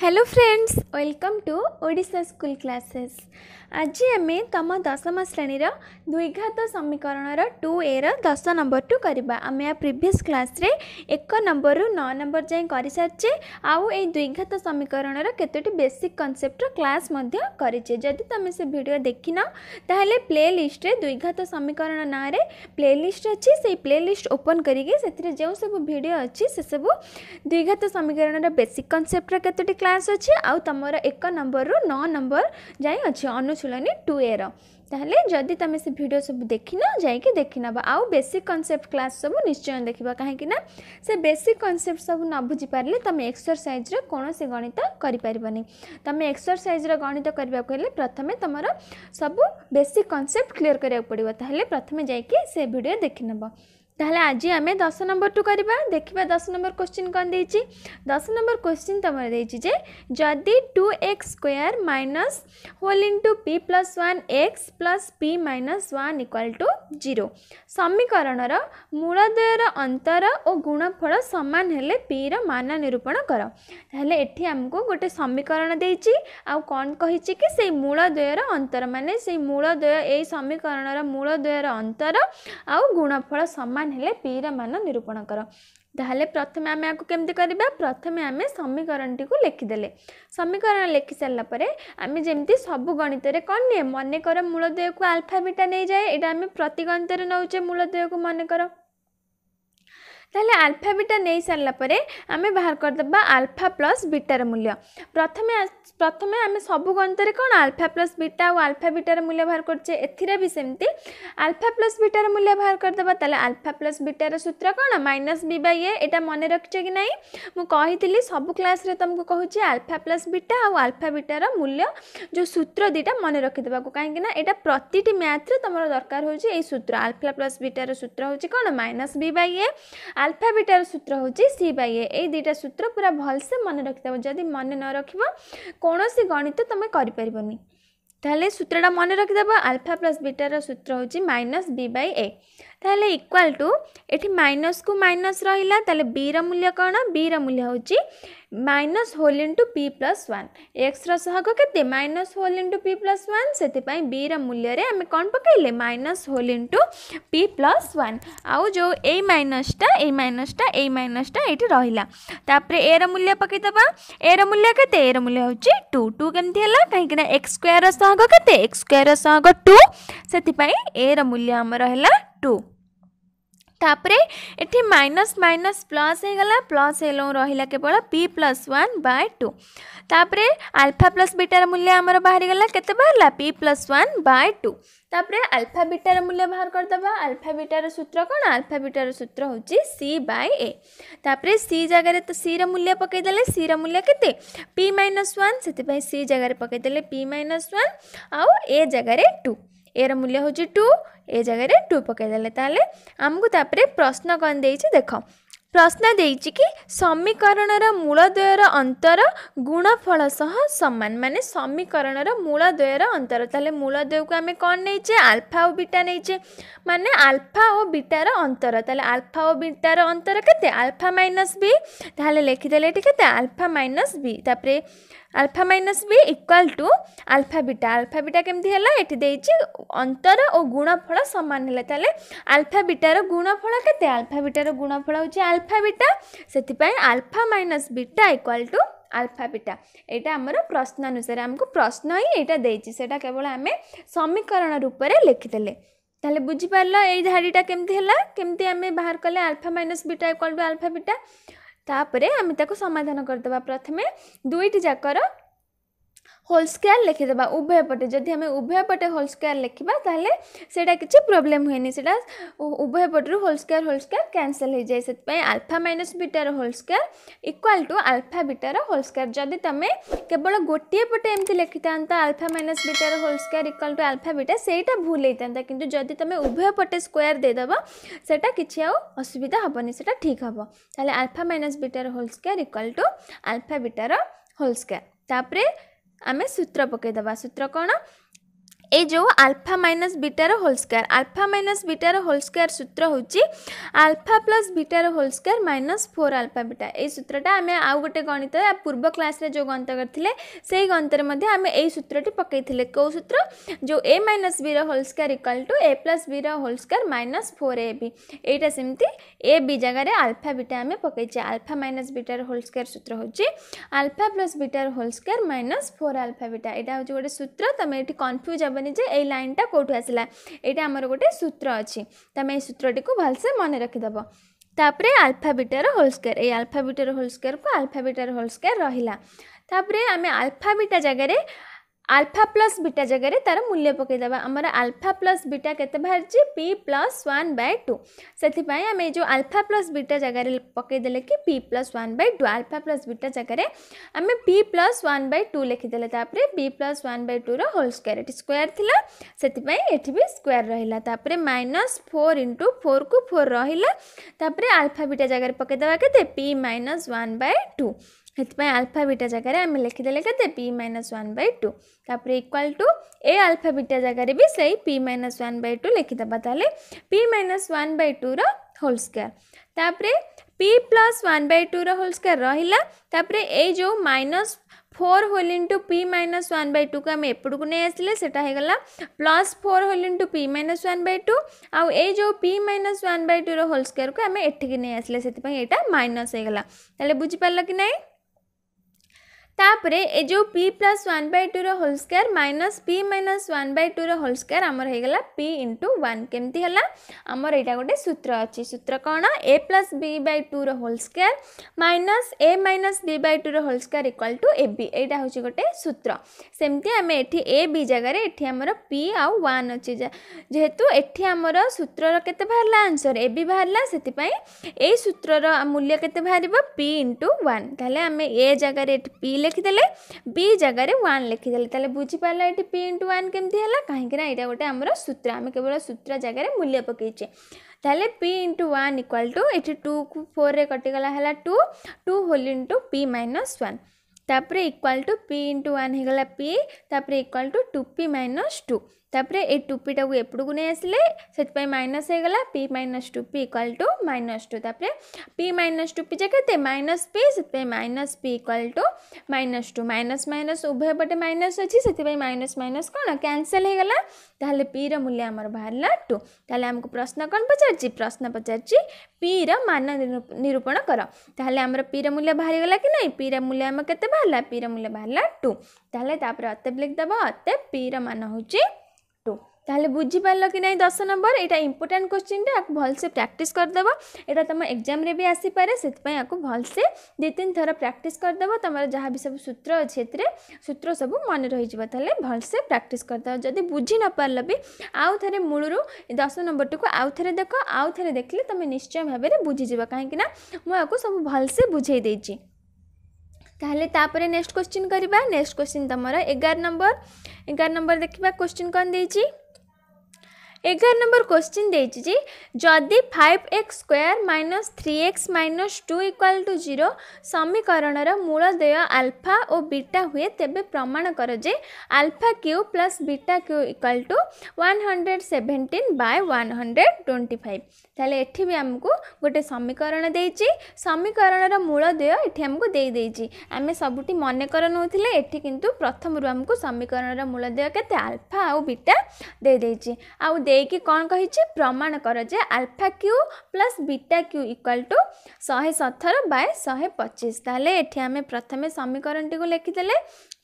hello friends welcome to Odisha school classes आज आम तुम दशम श्रेणीर द्विघात समीकरण टू ए रस नंबर टू करवा आम प्रिभस क्लास रे एक नंबर रु नौ नंबर जाए कर सारे आउ द्विघात समीकरण कतोटी बेसिक कनसेप्टर क्लास करें से भिडियो देखिन तेल प्ले लिस्ट द्विघात समीकरण ना प्ले लिस्ट अच्छे से प्ले लिस्ट ओपन करके जो सब भिड अच्छी से सब द्विघात समीकरण बेसिक कनसेप्टर कतोटी କ୍ଲାସ୍ ଅଛି ଆଉ ତୁମର ଏକ ନମ୍ବରରୁ ନଅ ନମ୍ବର ଯାଏଁ ଅଛି ଅନୁଶୀଳନୀ ଟୁ ଏର ତାହେଲେ ଯଦି ତୁମେ ସେ ଭିଡ଼ିଓ ସବୁ ଦେଖିନ ଯାଇକି ଦେଖିନେବ ଆଉ ବେସିକ୍ କନସେପ୍ଟ କ୍ଲାସ୍ ସବୁ ନିଶ୍ଚୟ ଦେଖିବ କାହିଁକି ନା ସେ ବେସିକ୍ କନସେପ୍ଟ ସବୁ ନ ବୁଝିପାରିଲେ ତୁମେ ଏକ୍ସରସାଇଜ୍ର କୌଣସି ଗଣିତ କରିପାରିବନି ତୁମେ ଏକ୍ସରସାଇଜ୍ର ଗଣିତ କରିବାକୁ ହେଲେ ପ୍ରଥମେ ତୁମର ସବୁ ବେସିକ୍ କନସେପ୍ଟ କ୍ଲିଅର୍ କରିବାକୁ ପଡ଼ିବ ତାହେଲେ ପ୍ରଥମେ ଯାଇକି ସେ ଭିଡ଼ିଓ ଦେଖିନେବ ତାହେଲେ ଆଜି ଆମେ ଦଶ ନମ୍ବରଠୁ କରିବା ଦେଖିବା ଦଶ ନମ୍ବର କୋଶ୍ଚିନ୍ କ'ଣ ଦେଇଛି ଦଶ ନମ୍ବର କୋଶ୍ଚିନ୍ ତୁମର ଦେଇଛି ଯେ ଯଦି two x square minus whole into p plus one x plus p minus one equal to zero ସମୀକରଣର ମୂଳଦ୍ୱୟର ଅନ୍ତର ଓ ଗୁଣଫଳ ସମାନ ହେଲେ ପିର ମାନ ନିରୂପଣ କର ତାହେଲେ ଏଠି ଆମକୁ ଗୋଟେ ସମୀକରଣ ଦେଇଛି ଆଉ କ'ଣ କହିଛି କି ସେଇ ମୂଳଦ୍ୱୟର ଅନ୍ତର ମାନେ ସେଇ ମୂଳଦ୍ୱୟ ଏଇ ସମୀକରଣର ମୂଳଦ୍ୱୟର ଅନ୍ତର ଆଉ ଗୁଣଫଳ ସମାନ ସମାନ ହେଲେ ପି ର ମାନ ନିରୂପଣ କର ତାହେଲେ ପ୍ରଥମେ ଆମେ ଆକୁ କେମିତି କରିବା ପ୍ରଥମେ ଆମେ ସମୀକରଣଟିକୁ ଲେଖିଦେଲେ ସମୀକରଣ ଲେଖିସାରିଲା ପରେ ଆମେ ଯେମିତି ସବୁ ଗଣିତରେ କ'ଣ ନିଏ ମନେକର ମୂଳଦୟକୁ ଆଲଫାବିଟା ନେଇଯାଏ ଏଇଟା ଆମେ ପ୍ରତିଗଣିତରେ ନେଉଛେ ମୂଳଦୟକୁ ମନେକର তাহলে আলফা বিটা নেই সারা পরে আমি বাহার করেদেবা আলফা প্লস বিটার মূল্য প্রথমে প্রথমে আমি সবু গণিতরে কোণ আলফা প্লস বিটা ও আলফা বিটার মূল্য বাহার করছে এথিরে বি সেমতি আলফা প্লস বিটার মূল্য বাহার করেদেবা তাহলে আলফা প্লস বিটার সূত্র কোণ মাইনাস বি বাই এ এটা মনে রাখিছ কি না মু কহিলি সবু ক্লাসে তোমাকে কুচি আলফা প্লস বিটা ও আলফা বিটার মূল্য যে সূত্র দুইটা মনে রাখিদেবা কাইকি না এটা প্রতিটি ম্যাথ্রে তোমার দরকার হচ্ছে এই সূত্র আলফা প্লস বিটার সূত্র হচ্ছে কোণ minus B by A alpha বিটার সূত্র হচ্ছে সি বাই এ এই দুইটা সূত্র পুরা ভালসে মনে রাখিথব যদি মনে ন রাখব কোণী গণিত তুমি করিপারবনি তাহলে সূত্রটা মনে রাখিদেব আলফা প্লস বিটার সূত্র হচ্ছে মাইনস বি বাই এ तेल इक्वाल टू ये माइनस को माइनस रहा तो बी रूल्य कौन बी रूल्य हूँ minus whole into P plus one एक्सर सहक के minus whole into P plus one से बी रूल्य कौन पकड़े minus whole into P plus one आउ जो ए माइनसटा ए माइनसटा ए माइनसटा ये रहाप ए रूल्य पकईदा ए रूल्य के रूल्य हूँ टू टू कमी है कहीं एक्स स्क्र सहक के एक्स स्क्र सहक टू से ए रूल्य आमर है टू तापर एटी माइनस माइनस प्लस हो गला प्लस हो रहा केवल P plus one by two तापर आलफा प्लस बिटार मूल्य आम बाहरी गला के बाहर P plus one by two तापर आलफा बिटार मूल्य बाहर करदे आलफा बिटार सूत्र कौन आलफा बिटार सूत्र हूँ सी बाय एपर सी जगार तो सी रूल्य पकईदे सी रूल्य के पी माइनस वन से सी जगार पकईदे पी माइनस वन आ जगार टू ए रूल्य हूँ टू ଏ ଜାଗାରେ ଟୁ ପକାଇଦେଲେ ତାହେଲେ ଆମକୁ ତା'ପରେ ପ୍ରଶ୍ନ କ'ଣ ଦେଇଛି ଦେଖ ପ୍ରଶ୍ନ ଦେଇଛି କି ସମୀକରଣର ମୂଳଦ୍ୱୟର ଅନ୍ତର ଗୁଣଫଳ ସହ ସମାନ ମାନେ ସମୀକରଣର ମୂଳଦ୍ୱୟର ଅନ୍ତର ତାହେଲେ ମୂଳଦ୍ୱୟକୁ ଆମେ କ'ଣ ନେଇଛେ ଆଲଫା ଓ ବିଟା ନେଇଛେ ମାନେ ଆଲଫା ଓ ବିଟାର ଅନ୍ତର ତାହେଲେ ଆଲଫା ଓ ବିଟାର ଅନ୍ତର କେତେ ଆଲଫା ମାଇନସ୍ ବି ତାହେଲେ ଲେଖିଦେଲେ ଏଠି କେତେ ଆଲଫା ମାଇନସ୍ ବି ତାପରେ alpha minus B equal to alpha beta alpha beta କେମିତି ହେଲା ଏଠି ଦେଇଛି ଅନ୍ତର ଓ ଗୁଣଫଳ ସମାନ ହେଲା ତାହେଲେ ଆଲଫା ବିଟାର ଗୁଣଫଳ କେତେ ଆଲଫା ବିଟାର ଗୁଣଫଳ ହେଉଛି ଆଲଫା ବିଟା ସେଥିପାଇଁ alpha minus beta equal to alpha beta ଏଇଟା ଆମର ପ୍ରଶ୍ନ ଅନୁସାରେ ଆମକୁ ପ୍ରଶ୍ନ ହିଁ ଏଇଟା ଦେଇଛି ସେଇଟା କେବଳ ଆମେ ସମୀକରଣ ରୂପରେ ଲେଖିଦେଲେ ତାହେଲେ ବୁଝିପାରିଲ ଏଇ ଧାଡ଼ିଟା କେମିତି ହେଲା କେମିତି ଆମେ ବାହାର କଲେ alpha minus beta equal to alpha beta ତାପରେ ଆମେ ତାକୁ ସମାଧାନ କରିଦେବା ପ୍ରଥମେ ଦୁଇଟି ଯାକର होल स्क्यार लिखीद उभयपटे जदि उभय पटे होल स्क्यार लिखा तेल से प्रोब्लेम हुए उभय पटर whole square whole square cancel हो जाए से आलफा माइनस बिटार whole square equal to alpha बिटार होल स्क्यार जदि तुम केवल गोटे पटे एम लिखि था आलफा माइनस बिटार whole square equal to alpha beta से भूल होता कि जदि तुम उभयपटे स्क्यार देदेव से असुविधा हेनी से ठीक हे तो आलफा माइनस बिटार whole square equal to alpha बिटार होल स्क्यार ଆମେ ସୂତ୍ର ପକାଇଦେବା ସୂତ୍ର କ'ଣ ये जो आल्फा माइनस बीटार होल स्क्यर आल्फा माइनस बीटार होल स्क्यर सूत्र हूँ आल्फा प्लस बीटार whole square minus four alpha beta ये सूत्रटा आम आउ गए गणित पूर्व क्लास जो गणित करते से गणित में यही सूत्रटी पकई कौ सूत्र जो A minus B whole square equal to A plus B whole square minus four A B एटा सेमती ए बी जगार आल्फा बीटा आम पकईे आल्फा माइनस बीटार होल स्क्यर सूत्र हूँ आल्फा प्लस बीटार whole square minus four alpha beta यहाँ हूँ गोटे सूत्र तुम ये कन्फ्यूज हम ହେବନି ଯେ ଏଇ ଲାଇନ୍ଟା କେଉଁଠୁ ଆସିଲା ଏଇଟା ଆମର ଗୋଟେ ସୂତ୍ର ଅଛି ତମେ ଏଇ ସୂତ୍ରଟିକୁ ଭଲସେ ମନେ ରଖିଦେବ ତାପରେ ଆଲଫାବିଟାର ହୋଲସ୍କୋୟାର ଏଇ ଆଲଫାବିଟାର ହୋଲସ୍କୋୟାରକୁ ଆଲଫାବିଟାର ହୋଲସ୍କୋୟାର ରହିଲା ତାପରେ ଆମେ ଆଲଫାବିଟା ଜାଗାରେ আলফা প্লস বিটা জায়গায় তার মূল্য পকাইদেবা আমার আলফা প্লস বিটা কেতে বাহারি P plus one by two সেপাই আমি এই যে আলফা প্লস বিটা জায়গায় পকাইদেলে কি P plus one by two alpha plus beta জায়গায় আমি P plus one by two লিখিদেলে তাপরে পি প্লস ওয়ান বাই টুর হোল স্কোয়ার এটি স্কোয়ার লা সেপাই এটি বি স্কোয়ার রহিলা তাপরে মাইনস ফোর ইন্টু ফোর কু ফোর রহিলা তাপরে আলফা বিটা জায়গায় পকাইদেবা কেতে P minus one by two से आलफा बीटा जगह आम लिखीदे के P minus one by two तापर इक्वाल टू ए आलफा बीटा जगह भी सही P minus one by two लिखिदे P minus one by two whole square P plus one by two whole square रहा जो minus four whole into P minus one by two को आम को नहीं आसला plus four whole into P minus one by two आउ ए जो P minus one by two whole square को आम एठिक नहीं आसा माइनस होगा बुझिपार कि नहीं तापर ए जो P plus one by two whole square minus P minus one by two whole square आमर हो गला p इंटु वन केमती है आमर यहाँ गोटे सूत्र अच्छे सूत्र कौन A plus B by two whole square minus A minus B by two whole square equal to A एटा हूँ गोटे सूत्र सेमती आम एटी ए बी जगार एटर पी आउ वन अच्छे जेहेतु ये आमर सूत्रर के बाहर आंसर ए बी बाहर से सूत्रर मूल्य के बाहर पी इंटु वन तेल आम ए जगार पी লিখিদেলে বি জায়গায় ওয়ান লিখিদেলে তাহলে বুঝিপারা এটি পি ইন্টু ওয়ান কেমতি হল কিনা এটা গোটে আমার সূত্র আমি কেবল সূত্র জায়গায় মূল্য পকাইছে তাহলে P into one equal to এটি টু কু ফোর্রে কটিগলা হল two two whole into P minus one তাপরে equal to P into one হয়ে পি তাপরে equal to two P minus two तपे ये टूपीटा को एपड़ गुण आसे से माइनस होगा P minus two P equal to minus two तापर पी माइनस टू पी जगह माइनस पी से minus P equal to minus two minus minus उभयपटे माइनस अच्छे से माइनस माइनस कौन क्यासल होगा तेल पी रूल्य बाहर टू तेल आमको प्रश्न कौन पचार प्रश्न पचार पी रान निरूपण कर तेल आम पी रूल्य बाहरी गला कि नहीं पी रूल्य आम के बाहर पी रूल्य बाहर टू तेल अत्यप लिखिदेव अत्य पी रान हो টু তাহলে বুঝিপার কি না দশ নম্বর এটা ইম্পর্টাট কোশ্চিনটা আপনি ভালসে প্র্যাকটিস করেদেব এটা তোমার এক্সামে বি আসিপরে সেপা আপনি ভালসে দুই তিন থর প্র্যাকটিস করেদেব তোমার যা বি সব সূত্র আছে এতে সূত্র সব মনে রয়েছে তাহলে ভালসে প্র্যাকটিস করেদেব যদি বুঝি নপারল বি আউথরে মূলর দশ নম্বরটি আউথরে দেখ আউথরে দেখলে তুমি নিশ্চয় ভাবে বুঝিযা কিন্তু না মু সব ভালসে বুঝাই দিয়েছি তাহলে তাপরে নেক্সট কোশ্চিন করা নেক্সট কোশ্চিন তোমার এগার নম্বর এগার নম্বর দেখা কোশ্চিন କ'ଣ দিয়েছি এগার নম্বর কোশ্চিন দিয়েছি যে যদি five X square minus three X minus two equal to zero সমীকরণের মূল দেয় আলফা ও বিটা হুয়ে তেবে প্রমাণ কর যে alpha cube plus beta cube equal to one hundred seventeen by one hundred twenty five ତାହେଲେ ଏଠି ବି ଆମକୁ ଗୋଟେ ସମୀକରଣ ଦେଇଛି ସମୀକରଣର ମୂଳ ଦେୟ ଏଠି ଆମକୁ ଦେଇଦେଇଛି ଆମେ ସବୁଠି ମନେକର ନେଉଥିଲେ ଏଠି କିନ୍ତୁ ପ୍ରଥମରୁ ଆମକୁ ସମୀକରଣର ମୂଳ ଦେୟ କେତେ ଆଲଫା ଆଉ ବିଟା ଦେଇଦେଇଛି ଆଉ ଦେଇକି କ'ଣ କହିଛି ପ୍ରମାଣ କର ଯେ alpha cube plus beta cube equal to ଶହେ ସତର ବାଏ ଶହେ ପଚିଶ ତାହେଲେ ଏଠି ଆମେ ପ୍ରଥମେ ସମୀକରଣଟିକୁ ଲେଖିଦେଲେ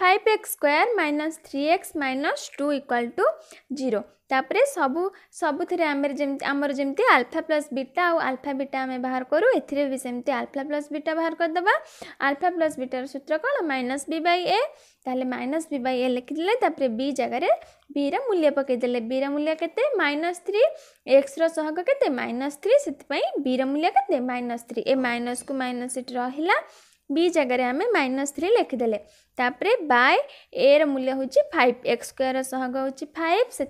five X square minus three X minus two equal to zero তাপরে সবু সবুথিরে আমার যেমি আমার যেমি আলফা প্লস বিটা আউ আলফা বিটা আমি বাহার করু এথিরে বি সেমতি আলফা প্লস বিটা বাহার করদেবা আলফা প্লস বিটার সূত্র কোণ মাইনস বি বাই এ তাহলে মাইনস বি বাই এ লিখিদেলে তাপরে বি জায়গায় বির মূল্য পকাইদেলে বির মূল্য কেতে মাইনস থ্রি এক্সর সহগ কেতে মাইনস থ্রি সেপাই বির মূল্য কেতে মাইনস থ্রি এ মাইনস কু মাইনস এটি রহিলা बी जगह आम माइनस थ्री लिखिदे बाय ए रूल्य हूँ फाइव एक्स स्क्र सहग हूँ फाइव से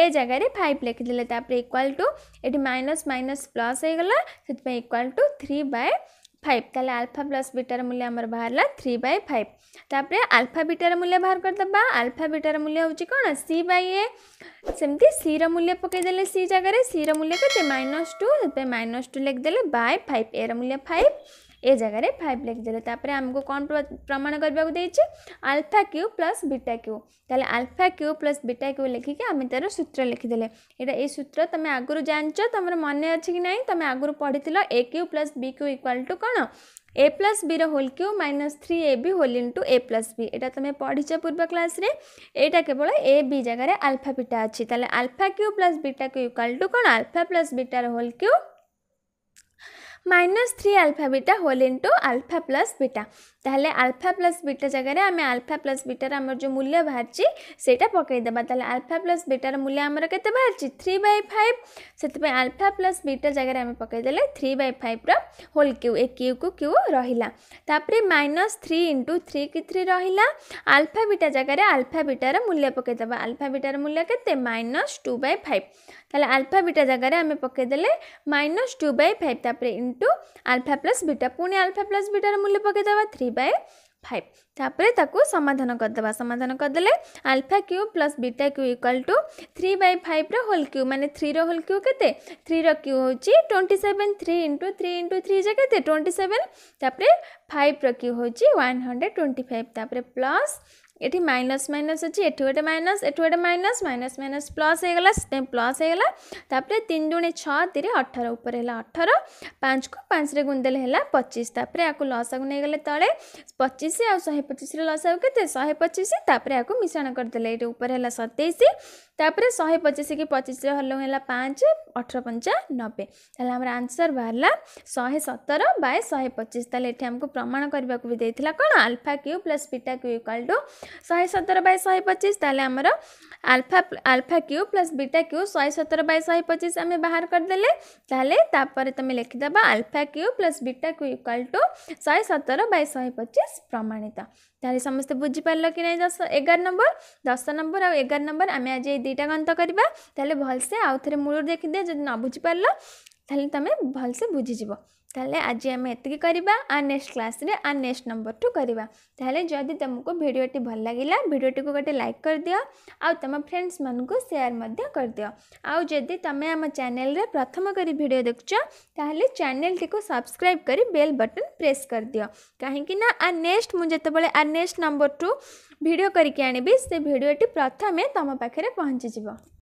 ए जगह फाइव लिखिदे इक्वाल टू ये माइनस माइनस प्लस होगा से equal to three by five तेल आलफा प्लस बिटार मूल्य आमर बाहर ला थ्री बै फाइव तापर आलफा बिटार मूल्य बाहर करदे आलफा बिटार मूल्य हूँ कौन सी बै ए सेमती सी रूल्य पकईदे सी जगह सी रूल्य माइनस टू से माइनस टू लिखिदे बाय फाइव ए रूल्य फाइव ए जगार फाइव लिखीदे आमको कौन प्रमाण करने को alpha cube plus beta cube तेल alpha cube plus beta cube लिखिकी आम तरह सूत्र लिखीदे यहाँ ये सूत्र तुम आगू जान तुम मन अच्छे कि ना तुम आगुरी पढ़ी A cube plus B cube equal to कौन A plus B whole cube minus three A B whole into A plus B यहाँ तुम पढ़ीच पूर्व क्लास यहाँ केवल ए बी जगह आलफा बीटा अच्छी तेल alpha cube plus beta cube equal to कौन आलफा प्लस बीटार whole cube minus 3 alpha beta whole into alpha plus beta তাহলে আলফা প্লাস বিটা জায়গায় আমি আলফা প্লাস বিটার আমার যে মূল্য বাহারি সেইটা পকাইদেবা তাহলে আলফা প্লাস বিটার মূল্য আমার কেতে বাহারি থ্রি বাই ফাইভ সেপা আলফা প্লাস বিটা জায়গায় আমি পকাইদেলে থ্রি বাই ফাইভর হোল কিউ এ কিউ কু কিউ রহিলা তাপরে মাইনস থ্রি ইন্টু থ্রি কি থ্রি রহিলা আলফা বিটা জায়গায় আলফা বিটার মূল্য পকাইদেবা আলফা বিটার মূল্য কেতে মাইনস টু বাই ফাইভ তাহলে আলফা বিটা জায়গায় আমি পকাইদেলে মাইনস টু বাই ফাইভ তাপরে ইন্টু আলফা প্লাস বিটা পুঁ আলফা প্লাস বিটার মূল্য পকাইদেবা থ্রি बाय फाइव तापर ताक समाधान करदे समाधान करदे alpha cube plus beta cube equal to three by five whole cube मैंने थ्री रोल क्यू के थ्री र्यू हूँ twenty seven three into three into three जे के ट्वेंटी सेवेन तापर फाइव र्यू हूँ वन हंड्रेड ट्वेंटी फाइव तापर प्लस এটি মাইনাস মাইনাস অছি এটি গোটে মাইনাস এটি গোটে মাইনাস মাইনাস মাইনাস প্লস হয়ে গলা ସେଥିପାଇଁ ପ୍ଲସ୍ ହେଇଗଲା ତାପରେ ତିନି ଦୁଣେ ଛଅ ତିରି ଅଠର ଉପରେ ହେଲା ଅଠର ପାଞ୍ଚକୁ ପାଞ୍ଚରେ ଗୁଣିଦେଲେ ହେଲା ପଚିଶ ତାପରେ ଆକୁ ଲସାକୁ ନେଇଗଲେ ତଳେ ପଚିଶ ଆଉ ଶହେ ପଚିଶରେ ଲସାକୁ କେତେ ଶହେ ପଚିଶ ତାପରେ ଆକୁ ମିଶାଣ କରିଦେଲେ ଏଇଠି ଉପରେ ହେଲା ସତେଇଶ ତାପରେ ଶହେ ପଚିଶକି ପଚିଶରେ ହଲୁ ହେଲା ପାଞ୍ଚ ଅଠର ପଞ୍ଚା ନବେ ତାହେଲେ ଆମର ଆନ୍ସର୍ ବାହାରିଲା ଶହେ ସତର ବାଇ ଶହେ ପଚିଶ ତାହେଲେ ଏଠି ଆମକୁ ପ୍ରମାଣ କରିବାକୁ ବି ଦେଇଥିଲା କ'ଣ alpha cube plus beta cube equal to शहे सतर बै शहे पचीस तेल आमर alpha alpha cube plus beta cube शहे सतर बै शहे पचीस आम बाहर करदे तुम लिखिदेव alpha cube plus beta cube equal to शहे सतर बै शहे पचीस प्रमाणित तेल समस्त बुझीपार कि नहीं दस एगार नंबर दस नंबर आउ एगार नंबर आम आज ये दुईटा गंत करवा भलसे आउ थे मूल देखीदे जब न बुझीपार तुम भलसे बुझीज तेल आज आम एत आ नेक्स्ट क्लास रे आ नेक्स्ट नंबर टू करवा जदि तुमको भिडटी भल लगला भिडटी को गोटे लाइक कर दि आम फ्रेंड्स मन को शेयर कर दियो आउ जदि तुम्हें आम चेल प्रथम कर भिड तेल चेल टी सब्सक्राइब कर बेल बटन प्रेस कर दि कहीं आ नेक्स्ट मुझे जो आ नेक्स्ट नंबर टू भिड करके आने से भिडटी प्रथम तुम पाखे पहुँची जब